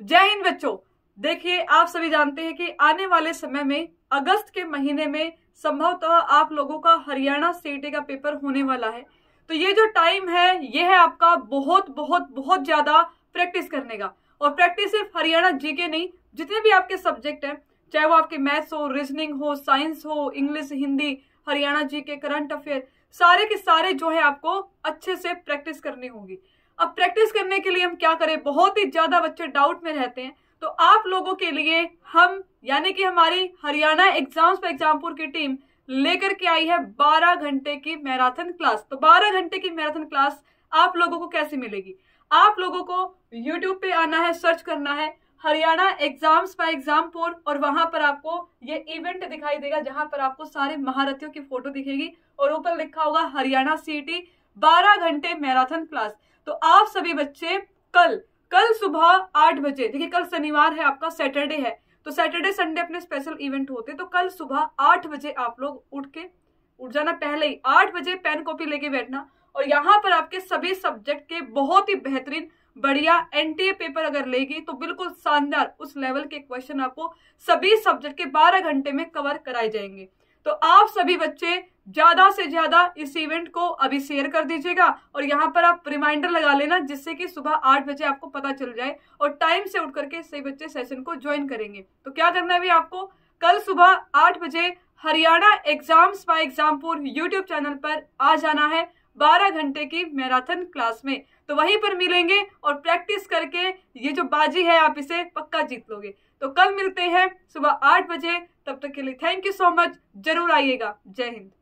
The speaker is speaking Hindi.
जय हिंद बच्चों देखिए आप सभी जानते हैं कि आने वाले समय में अगस्त के महीने में संभवतः आप लोगों का हरियाणा सीटी का पेपर होने वाला है तो ये जो टाइम है ये है आपका बहुत बहुत बहुत ज्यादा प्रैक्टिस करने का और प्रैक्टिस सिर्फ हरियाणा जीके नहीं जितने भी आपके सब्जेक्ट हैं चाहे वो आपके मैथ्स हो रीजनिंग हो साइंस हो इंग्लिश हिंदी हरियाणा जी के करंट अफेयर सारे के सारे जो है आपको अच्छे से प्रैक्टिस करनी होगी अब प्रैक्टिस करने के लिए हम क्या करें बहुत ही ज़्यादा बच्चे डाउट में रहते हैं तो आप लोगों के लिए हम यानी कि हमारी हरियाणा एग्जाम्स फॉर एग्जामपुर की टीम लेकर के आई है 12 घंटे की मैराथन क्लास तो 12 घंटे की मैराथन क्लास आप लोगों को कैसे मिलेगी आप लोगों को यूट्यूब पे आना है सर्च करना है हरियाणा एग्जाम्स फॉर एग्जामपुर और वहां पर आपको ये इवेंट दिखाई देगा जहां पर आपको सारे महारथियों की फोटो दिखेगी और ऊपर लिखा होगा हरियाणा सिटी 12 घंटे मैराथन क्लास तो आप सभी बच्चे कल कल सुबह आठ बजे देखिए कल शनिवार है आपका सैटरडे है तो सैटरडे संडे अपने स्पेशल इवेंट होते तो कल सुबह आठ बजे आप लोग उठ के उठ जाना पहले ही आठ बजे पेन कॉपी लेके बैठना और यहाँ पर आपके सभी सब्जेक्ट के बहुत ही बेहतरीन बढ़िया एनटीए पेपर अगर लेगी तो बिल्कुल शानदार उस लेवल के क्वेश्चन आपको सभी सब्जेक्ट के 12 घंटे में कवर कराए जाएंगे तो आप सभी बच्चे ज्यादा से ज्यादा इस इवेंट को अभी शेयर कर दीजिएगा और यहाँ पर आप रिमाइंडर लगा लेना जिससे कि सुबह आठ बजे आपको पता चल जाए और टाइम से उठ करके सही बच्चे सेशन को ज्वाइन करेंगे तो क्या करना है अभी आपको कल सुबह आठ बजे Haryana exams by Exampur YouTube channel पर आ जाना है 12 घंटे की मैराथन क्लास में तो वहीं पर मिलेंगे और प्रैक्टिस करके ये जो बाजी है आप इसे पक्का जीत लोगे तो कल मिलते हैं सुबह आठ बजे तब तक के लिए थैंक यू सो मच जरूर आइएगा जय हिंद